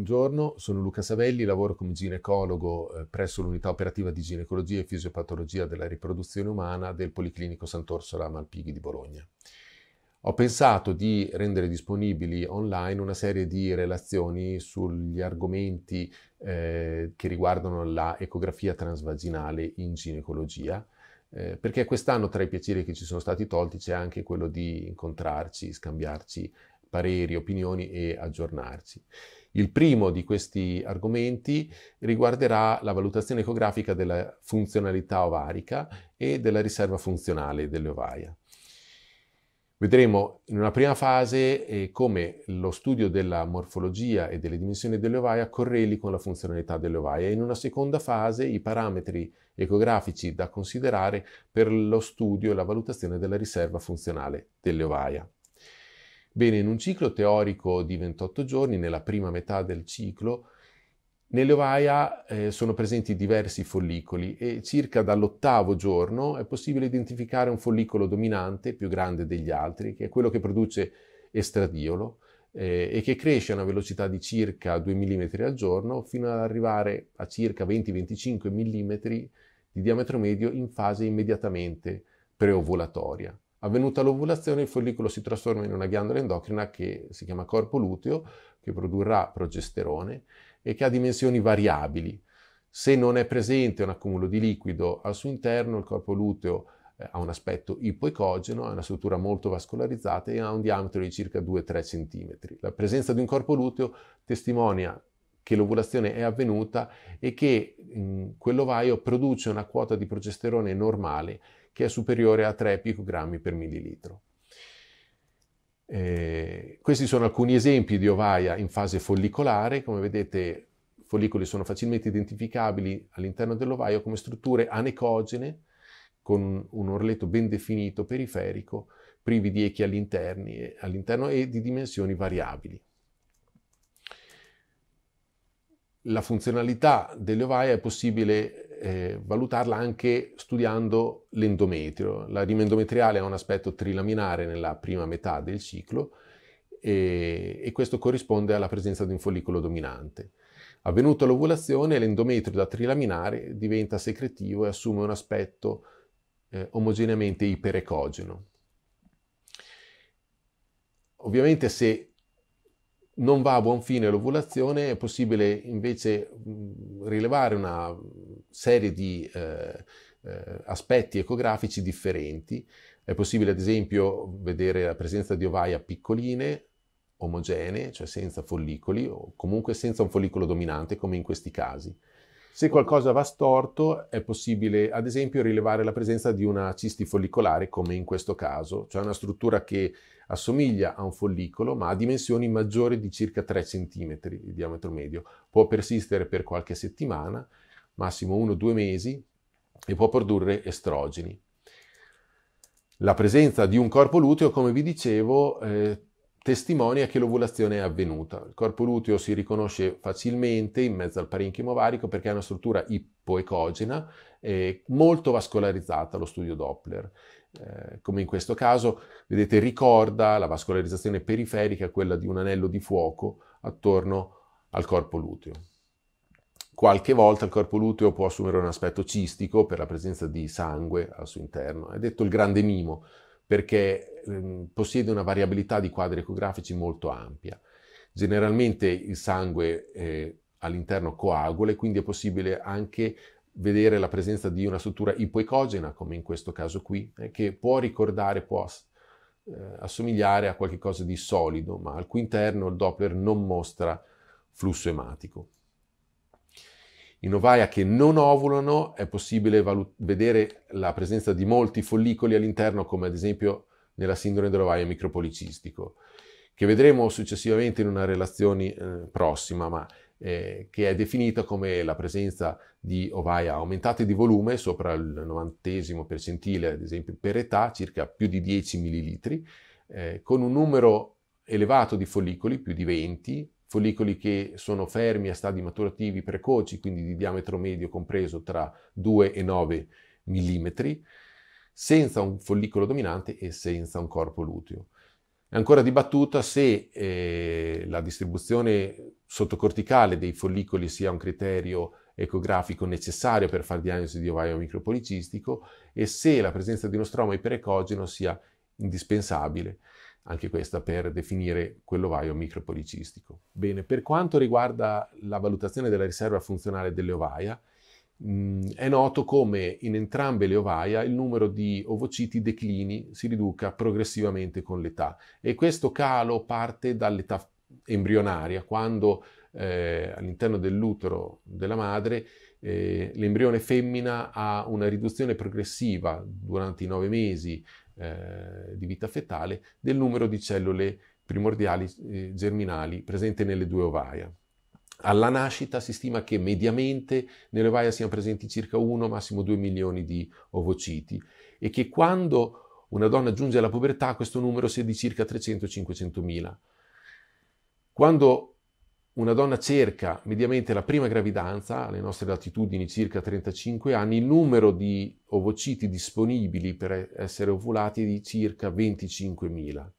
Buongiorno, sono Luca Savelli, lavoro come ginecologo eh, presso l'unità operativa di ginecologia e fisiopatologia della riproduzione umana del Policlinico Sant'Orsola Malpighi di Bologna. Ho pensato di rendere disponibili online una serie di relazioni sugli argomenti eh, che riguardano la ecografia transvaginale in ginecologia, eh, perché quest'anno tra i piaceri che ci sono stati tolti c'è anche quello di incontrarci, scambiarci pareri, opinioni e aggiornarci. Il primo di questi argomenti riguarderà la valutazione ecografica della funzionalità ovarica e della riserva funzionale delle ovaia. Vedremo in una prima fase eh, come lo studio della morfologia e delle dimensioni delle ovaia correli con la funzionalità delle ovaia e in una seconda fase i parametri ecografici da considerare per lo studio e la valutazione della riserva funzionale delle ovaia. Bene, in un ciclo teorico di 28 giorni, nella prima metà del ciclo, Nell'ovaia eh, sono presenti diversi follicoli e circa dall'ottavo giorno è possibile identificare un follicolo dominante più grande degli altri, che è quello che produce estradiolo eh, e che cresce a una velocità di circa 2 mm al giorno fino ad arrivare a circa 20-25 mm di diametro medio in fase immediatamente preovulatoria. Avvenuta l'ovulazione, il follicolo si trasforma in una ghiandola endocrina che si chiama corpo luteo, che produrrà progesterone e che ha dimensioni variabili. Se non è presente un accumulo di liquido al suo interno, il corpo luteo eh, ha un aspetto ipoecogeno, ha una struttura molto vascolarizzata e ha un diametro di circa 2-3 cm. La presenza di un corpo luteo testimonia che l'ovulazione è avvenuta e che mh, quell'ovaio produce una quota di progesterone normale che è superiore a 3 picogrammi per millilitro. Eh, questi sono alcuni esempi di ovaia in fase follicolare. Come vedete, i follicoli sono facilmente identificabili all'interno dell'ovaio come strutture anecogene con un orletto ben definito periferico, privi di echi all'interno e di dimensioni variabili. La funzionalità delle ovaie è possibile eh, valutarla anche studiando l'endometrio. La rima endometriale ha un aspetto trilaminare nella prima metà del ciclo e, e questo corrisponde alla presenza di un follicolo dominante. Avvenuta l'ovulazione, l'endometrio da trilaminare diventa secretivo e assume un aspetto eh, omogeneamente iperecogeno. Ovviamente se non va a buon fine l'ovulazione è possibile invece rilevare una serie di eh, eh, aspetti ecografici differenti. È possibile, ad esempio, vedere la presenza di ovaia piccoline, omogenee, cioè senza follicoli, o comunque senza un follicolo dominante, come in questi casi. Se qualcosa va storto, è possibile, ad esempio, rilevare la presenza di una cisti follicolare, come in questo caso, cioè una struttura che assomiglia a un follicolo, ma ha dimensioni maggiori di circa 3 cm di diametro medio. Può persistere per qualche settimana massimo 1-2 mesi, e può produrre estrogeni. La presenza di un corpo luteo, come vi dicevo, eh, testimonia che l'ovulazione è avvenuta. Il corpo luteo si riconosce facilmente in mezzo al parenchimo ovarico perché è una struttura ipoecogena e molto vascolarizzata allo studio Doppler. Eh, come in questo caso, vedete, ricorda la vascolarizzazione periferica, quella di un anello di fuoco attorno al corpo luteo. Qualche volta il corpo luteo può assumere un aspetto cistico per la presenza di sangue al suo interno. È detto il grande mimo perché ehm, possiede una variabilità di quadri ecografici molto ampia. Generalmente il sangue eh, all'interno coagula e quindi è possibile anche vedere la presenza di una struttura ipoecogena, come in questo caso qui, eh, che può ricordare, può eh, assomigliare a qualcosa di solido, ma al cui interno il Doppler non mostra flusso ematico. In ovaia che non ovulano è possibile valut- vedere la presenza di molti follicoli all'interno, come ad esempio nella sindrome dell'ovaio micropolicistico, che vedremo successivamente in una relazione eh, prossima, ma eh, che è definita come la presenza di ovaia aumentate di volume sopra il 90 percentile, ad esempio per età, circa più di 10 ml, eh, con un numero elevato di follicoli, più di 20, follicoli che sono fermi a stadi maturativi precoci, quindi di diametro medio compreso tra 2 e 9 mm, senza un follicolo dominante e senza un corpo luteo. È ancora dibattuta se eh, la distribuzione sottocorticale dei follicoli sia un criterio ecografico necessario per fare diagnosi di ovaio micropolicistico e se la presenza di uno stroma iperecogeno sia indispensabile anche questa per definire quell'ovaio micropolicistico. Bene, per quanto riguarda la valutazione della riserva funzionale delle ovaia, mh, mm, è noto come in entrambe le ovaia il numero di ovociti declini si riduca progressivamente con l'età e questo calo parte dall'età embrionaria, quando eh, all'interno dell'utero della madre eh, l'embrione femmina ha una riduzione progressiva durante i nove mesi eh, di vita fetale del numero di cellule primordiali eh, germinali presenti nelle due ovaia. Alla nascita si stima che mediamente nelle ovaia siano presenti circa 1, massimo 2 milioni di ovociti e che quando una donna giunge alla pubertà questo numero sia di circa 300-500 mila. Quando una donna cerca mediamente la prima gravidanza, alle nostre latitudini circa 35 anni, il numero di ovociti disponibili per essere ovulati è di circa 25.000.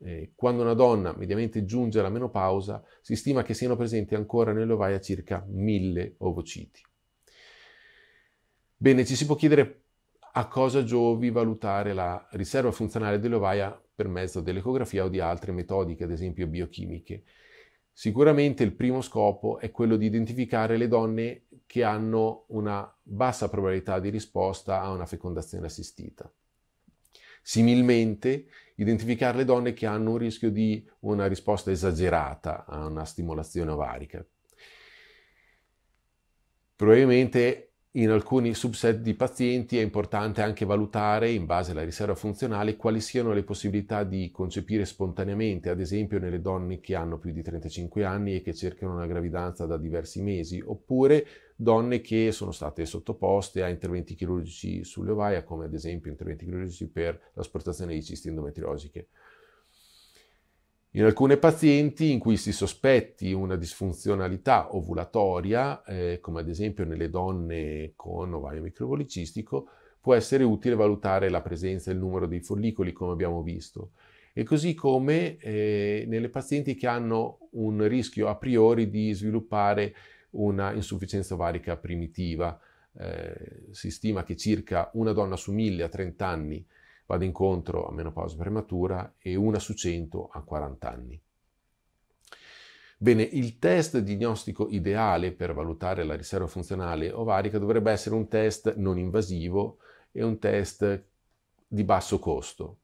Eh, quando una donna mediamente giunge alla menopausa, si stima che siano presenti ancora nell'ovaia circa 1.000 ovociti. Bene, ci si può chiedere a cosa giovi valutare la riserva funzionale dell'ovaia per mezzo dell'ecografia o di altre metodiche, ad esempio biochimiche. Sicuramente il primo scopo è quello di identificare le donne che hanno una bassa probabilità di risposta a una fecondazione assistita. Similmente, identificare le donne che hanno un rischio di una risposta esagerata a una stimolazione ovarica. Probabilmente in alcuni subset di pazienti è importante anche valutare, in base alla riserva funzionale, quali siano le possibilità di concepire spontaneamente, ad esempio nelle donne che hanno più di 35 anni e che cercano una gravidanza da diversi mesi, oppure donne che sono state sottoposte a interventi chirurgici sulle ovaia, come ad esempio interventi chirurgici per l'asportazione di cisti endometriosiche. In alcune pazienti in cui si sospetti una disfunzionalità ovulatoria, eh, come ad esempio nelle donne con ovario microvolicistico, può essere utile valutare la presenza e il numero dei follicoli, come abbiamo visto, e così come eh, nelle pazienti che hanno un rischio a priori di sviluppare una insufficienza ovarica primitiva. Eh, si stima che circa una donna su mille a 30 anni vado incontro a menopausa prematura e una su 100 a 40 anni. Bene, il test diagnostico ideale per valutare la riserva funzionale ovarica dovrebbe essere un test non invasivo e un test di basso costo.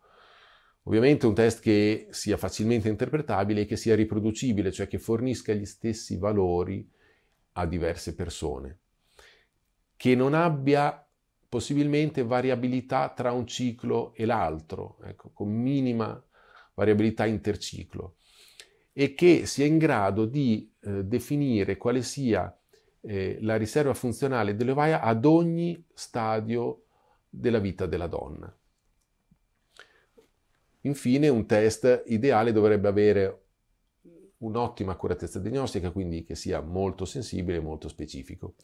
Ovviamente un test che sia facilmente interpretabile e che sia riproducibile, cioè che fornisca gli stessi valori a diverse persone, che non abbia possibilmente variabilità tra un ciclo e l'altro, ecco, con minima variabilità interciclo, e che sia in grado di eh, definire quale sia eh, la riserva funzionale dell'ovaia ad ogni stadio della vita della donna. Infine, un test ideale dovrebbe avere un'ottima accuratezza diagnostica, quindi che sia molto sensibile e molto specifico.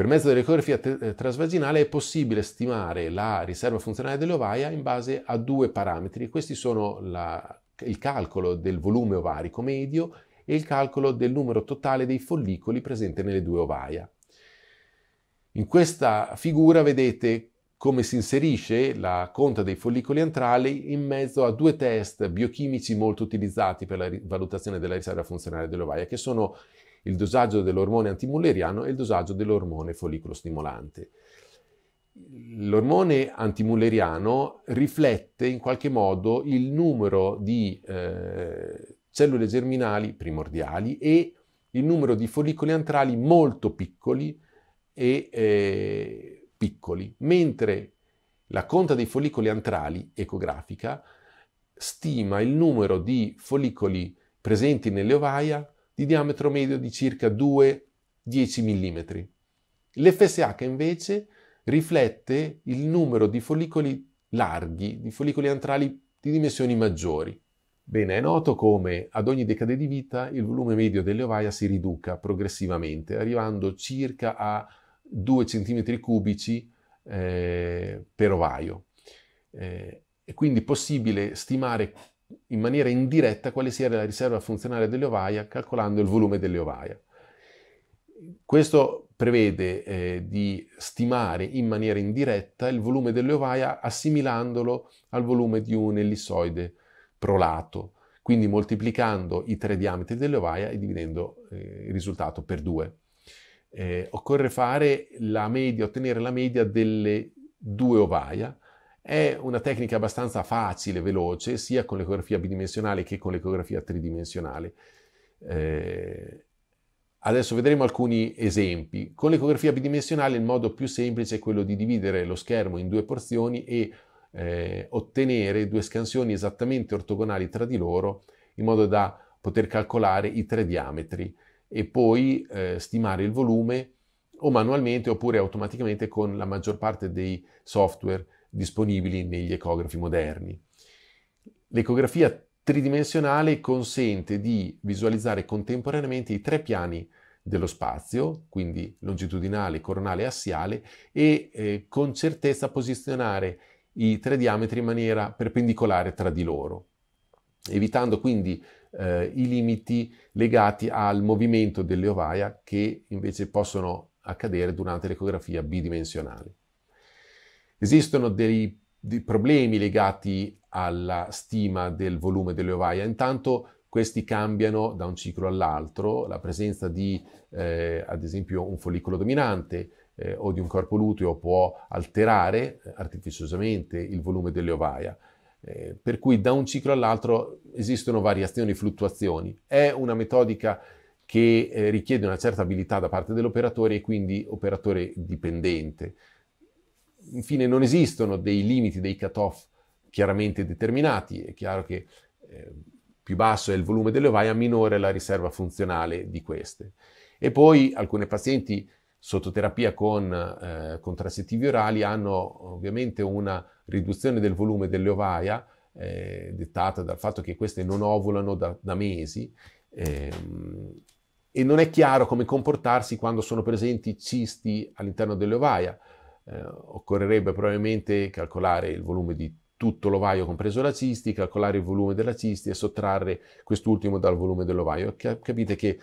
Per mezzo dell'ecografia t- eh, trasvaginale è possibile stimare la riserva funzionale dell'ovaia in base a due parametri. Questi sono la, il calcolo del volume ovarico medio e il calcolo del numero totale dei follicoli presenti nelle due ovaia. In questa figura vedete come si inserisce la conta dei follicoli antrali in mezzo a due test biochimici molto utilizzati per la valutazione della riserva funzionale dell'ovaia, che sono il dosaggio dell'ormone antimulleriano e il dosaggio dell'ormone follicolostimolante. L'ormone antimulleriano riflette in qualche modo il numero di eh, cellule germinali primordiali e il numero di follicoli antrali molto piccoli e eh, piccoli, mentre la conta dei follicoli antrali ecografica stima il numero di follicoli presenti nelle ovaia di diametro medio di circa 2-10 mm. L'FSH invece riflette il numero di follicoli larghi, di follicoli antrali di dimensioni maggiori. Bene, è noto come ad ogni decade di vita il volume medio delle ovaia si riduca progressivamente, arrivando circa a 2 cm cubici eh, per ovaio. Eh, è quindi possibile stimare in maniera indiretta quale sia la riserva funzionale delle ovaia calcolando il volume delle ovaia. Questo prevede eh, di stimare in maniera indiretta il volume delle ovaia assimilandolo al volume di un ellissoide prolato, quindi moltiplicando i tre diametri delle ovaia e dividendo eh, il risultato per due. Eh, occorre fare la media, ottenere la media delle due ovaia, è una tecnica abbastanza facile, veloce, sia con l'ecografia bidimensionale che con l'ecografia tridimensionale. Eh, adesso vedremo alcuni esempi. Con l'ecografia bidimensionale il modo più semplice è quello di dividere lo schermo in due porzioni e eh, ottenere due scansioni esattamente ortogonali tra di loro in modo da poter calcolare i tre diametri e poi eh, stimare il volume o manualmente oppure automaticamente con la maggior parte dei software disponibili negli ecografi moderni. L'ecografia tridimensionale consente di visualizzare contemporaneamente i tre piani dello spazio, quindi longitudinale, coronale e assiale, e eh, con certezza posizionare i tre diametri in maniera perpendicolare tra di loro, evitando quindi eh, i limiti legati al movimento delle ovaia che invece possono accadere durante l'ecografia bidimensionale. Esistono dei, dei problemi legati alla stima del volume delle ovaie, intanto questi cambiano da un ciclo all'altro, la presenza di eh, ad esempio un follicolo dominante eh, o di un corpo luteo può alterare eh, artificiosamente il volume delle ovaia. Eh, per cui da un ciclo all'altro esistono variazioni, fluttuazioni. È una metodica che eh, richiede una certa abilità da parte dell'operatore e quindi operatore dipendente. Infine non esistono dei limiti, dei cut-off chiaramente determinati. È chiaro che eh, più basso è il volume delle ovaie, minore è la riserva funzionale di queste. E poi alcune pazienti sotto terapia con eh, contraccettivi orali hanno ovviamente una riduzione del volume delle ovaia eh, dettata dal fatto che queste non ovulano da, da mesi ehm, e non è chiaro come comportarsi quando sono presenti cisti all'interno delle ovaia. Eh, occorrerebbe probabilmente calcolare il volume di tutto l'ovaio compreso la cisti, calcolare il volume della cisti e sottrarre quest'ultimo dal volume dell'ovaio. Capite che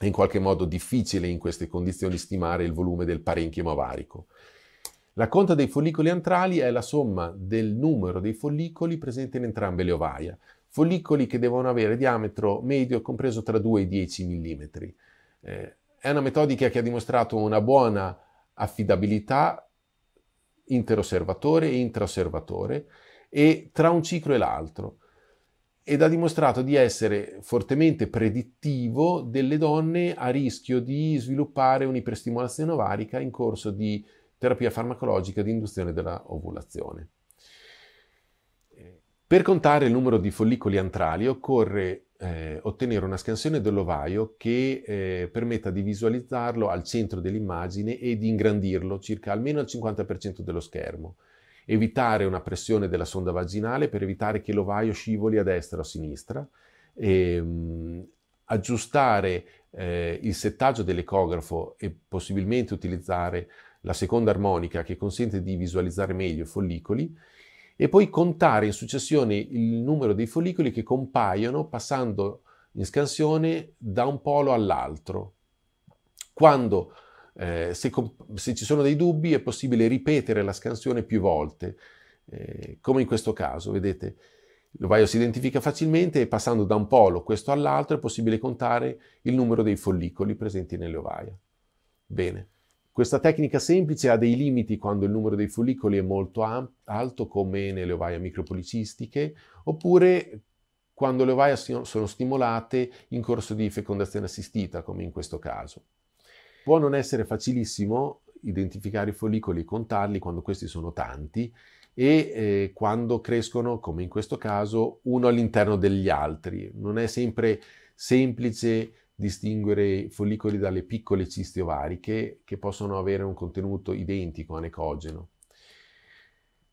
è in qualche modo difficile in queste condizioni stimare il volume del parenchimo avarico. La conta dei follicoli antrali è la somma del numero dei follicoli presenti in entrambe le ovaia, follicoli che devono avere diametro medio compreso tra 2 e 10 mm. Eh, è una metodica che ha dimostrato una buona affidabilità interosservatore e intraosservatore e tra un ciclo e l'altro ed ha dimostrato di essere fortemente predittivo delle donne a rischio di sviluppare un'iperstimolazione ovarica in corso di terapia farmacologica di induzione della ovulazione. Per contare il numero di follicoli antrali occorre eh, ottenere una scansione dell'ovaio che eh, permetta di visualizzarlo al centro dell'immagine e di ingrandirlo circa almeno al 50% dello schermo. Evitare una pressione della sonda vaginale per evitare che l'ovaio scivoli a destra o a sinistra. E, ehm, mh, aggiustare eh, il settaggio dell'ecografo e possibilmente utilizzare la seconda armonica che consente di visualizzare meglio i follicoli e poi contare in successione il numero dei follicoli che compaiono passando in scansione da un polo all'altro. Quando eh, se, se, ci sono dei dubbi è possibile ripetere la scansione più volte, eh, come in questo caso, vedete, l'ovaio si identifica facilmente e passando da un polo questo all'altro è possibile contare il numero dei follicoli presenti nell'ovaio. Bene. Questa tecnica semplice ha dei limiti quando il numero dei follicoli è molto alto, come nelle ovaie micropolicistiche, oppure quando le ovaie sono stimolate in corso di fecondazione assistita, come in questo caso. Può non essere facilissimo identificare i follicoli e contarli quando questi sono tanti e eh, quando crescono, come in questo caso, uno all'interno degli altri. Non è sempre semplice distinguere follicoli dalle piccole cisti ovariche che possono avere un contenuto identico anecogeno.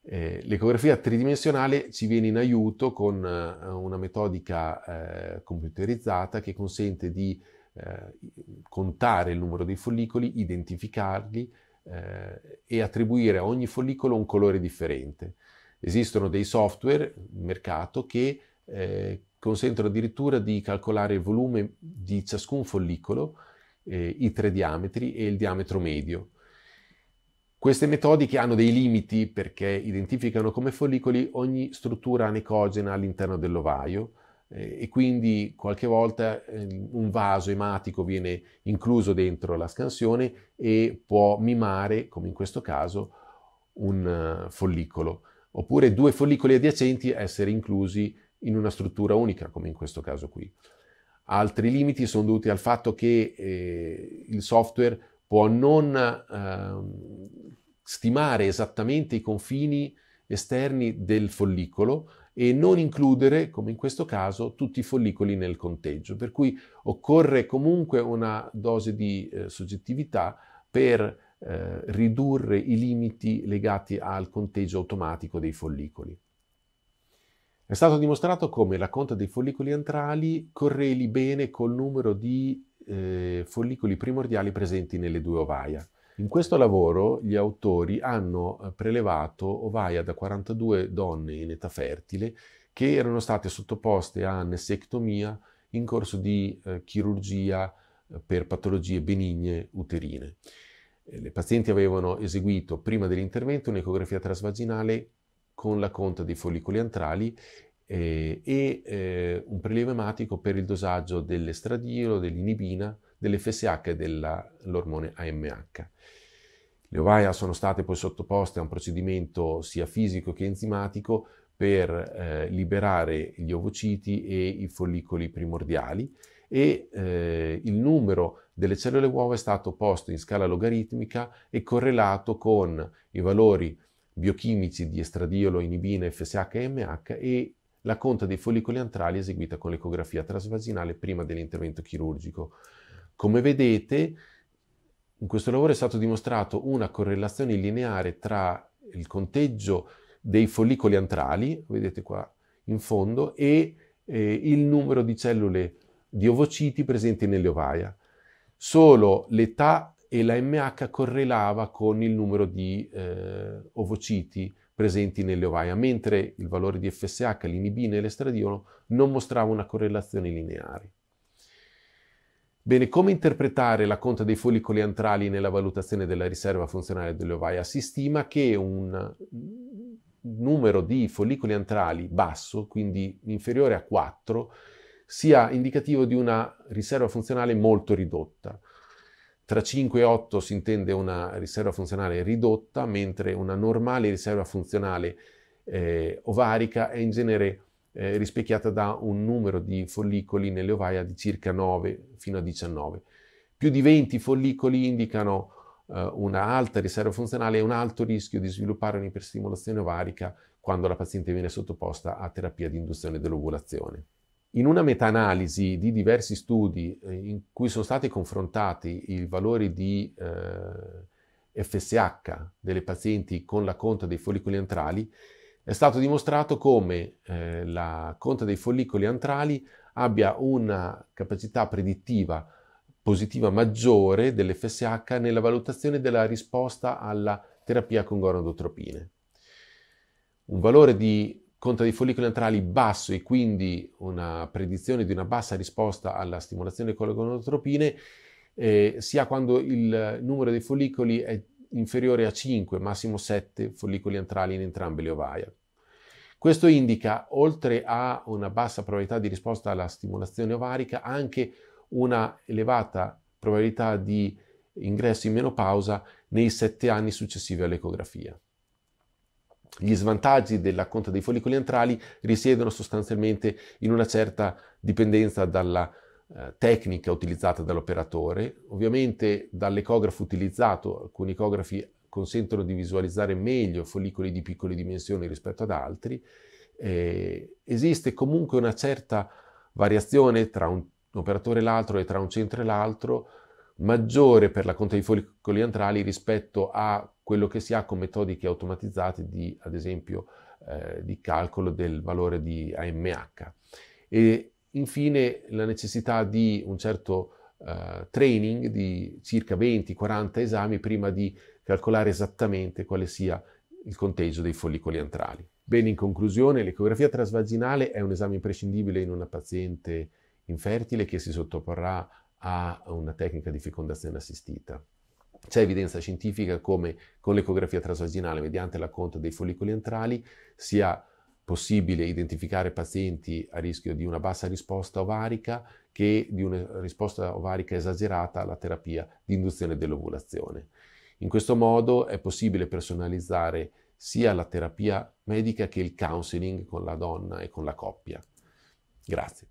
Eh, l'ecografia tridimensionale ci viene in aiuto con eh, una metodica eh, computerizzata che consente di eh, contare il numero dei follicoli, identificarli eh, e attribuire a ogni follicolo un colore differente. Esistono dei software in mercato che eh, consentono addirittura di calcolare il volume di ciascun follicolo, eh, i tre diametri e il diametro medio. Queste metodiche hanno dei limiti perché identificano come follicoli ogni struttura anecogena all'interno dell'ovaio eh, e quindi qualche volta eh, un vaso ematico viene incluso dentro la scansione e può mimare, come in questo caso, un uh, follicolo, oppure due follicoli adiacenti essere inclusi in una struttura unica, come in questo caso qui. Altri limiti sono dovuti al fatto che eh, il software può non eh, stimare esattamente i confini esterni del follicolo e non includere, come in questo caso, tutti i follicoli nel conteggio. Per cui occorre comunque una dose di eh, soggettività per eh, ridurre i limiti legati al conteggio automatico dei follicoli. È stato dimostrato come la conta dei follicoli antrali correli bene col numero di eh, follicoli primordiali presenti nelle due ovaia. In questo lavoro gli autori hanno eh, prelevato ovaia da 42 donne in età fertile che erano state sottoposte a nessectomia in corso di eh, chirurgia eh, per patologie benigne uterine. Eh, le pazienti avevano eseguito prima dell'intervento un'ecografia trasvaginale con la conta dei follicoli antrali eh, e eh, un prelievo ematico per il dosaggio dell'estradiolo, dell'inibina, dell'FSH e dell'ormone AMH. Le ovaia sono state poi sottoposte a un procedimento sia fisico che enzimatico per eh, liberare gli ovociti e i follicoli primordiali e eh, il numero delle cellule uova è stato posto in scala logaritmica e correlato con i valori biochimici di estradiolo, inibina, FSH e MH e la conta dei follicoli antrali eseguita con l'ecografia trasvaginale prima dell'intervento chirurgico. Come vedete, in questo lavoro è stato dimostrato una correlazione lineare tra il conteggio dei follicoli antrali, vedete qua in fondo, e eh, il numero di cellule di ovociti presenti nelle ovaia. Solo l'età e la MH correlava con il numero di eh, ovociti presenti nelle ovaie, mentre il valore di FSH, l'inibina e l'estradiolo non mostrava una correlazione lineare. Bene, come interpretare la conta dei follicoli antrali nella valutazione della riserva funzionale delle ovaie? Si stima che un numero di follicoli antrali basso, quindi inferiore a 4, sia indicativo di una riserva funzionale molto ridotta. Tra 5 e 8 si intende una riserva funzionale ridotta, mentre una normale riserva funzionale eh, ovarica è in genere eh, rispecchiata da un numero di follicoli nelle ovaia di circa 9 fino a 19. Più di 20 follicoli indicano eh, una alta riserva funzionale e un alto rischio di sviluppare un'iperstimolazione ovarica quando la paziente viene sottoposta a terapia di induzione dell'ovulazione. In una meta-analisi di diversi studi eh, in cui sono stati confrontati i valori di eh, FSH delle pazienti con la conta dei follicoli antrali, è stato dimostrato come eh, la conta dei follicoli antrali abbia una capacità predittiva positiva maggiore dell'FSH nella valutazione della risposta alla terapia con gonadotropine. Un valore di conta dei follicoli antrali basso e quindi una predizione di una bassa risposta alla stimolazione con le gonadotropine, eh, sia quando il numero dei follicoli è inferiore a 5, massimo 7 follicoli antrali in entrambe le ovaie. Questo indica, oltre a una bassa probabilità di risposta alla stimolazione ovarica, anche una elevata probabilità di ingresso in menopausa nei 7 anni successivi all'ecografia. Gli svantaggi della conta dei follicoli antrali risiedono sostanzialmente in una certa dipendenza dalla eh, tecnica utilizzata dall'operatore, ovviamente dall'ecografo utilizzato, alcuni ecografi consentono di visualizzare meglio follicoli di piccole dimensioni rispetto ad altri, eh, esiste comunque una certa variazione tra un operatore e l'altro e tra un centro e l'altro, maggiore per la conta di follicoli antrali rispetto a quello che si ha con metodiche automatizzate di, ad esempio, eh, di calcolo del valore di AMH. E infine la necessità di un certo eh, training di circa 20-40 esami prima di calcolare esattamente quale sia il conteggio dei follicoli antrali. Bene, in conclusione, l'ecografia trasvaginale è un esame imprescindibile in una paziente infertile che si sottoporrà a una tecnica di fecondazione assistita. C'è evidenza scientifica come con l'ecografia trasvaginale, mediante la conta dei follicoli antrali sia possibile identificare pazienti a rischio di una bassa risposta ovarica che di una risposta ovarica esagerata alla terapia di induzione dell'ovulazione. In questo modo è possibile personalizzare sia la terapia medica che il counseling con la donna e con la coppia. Grazie.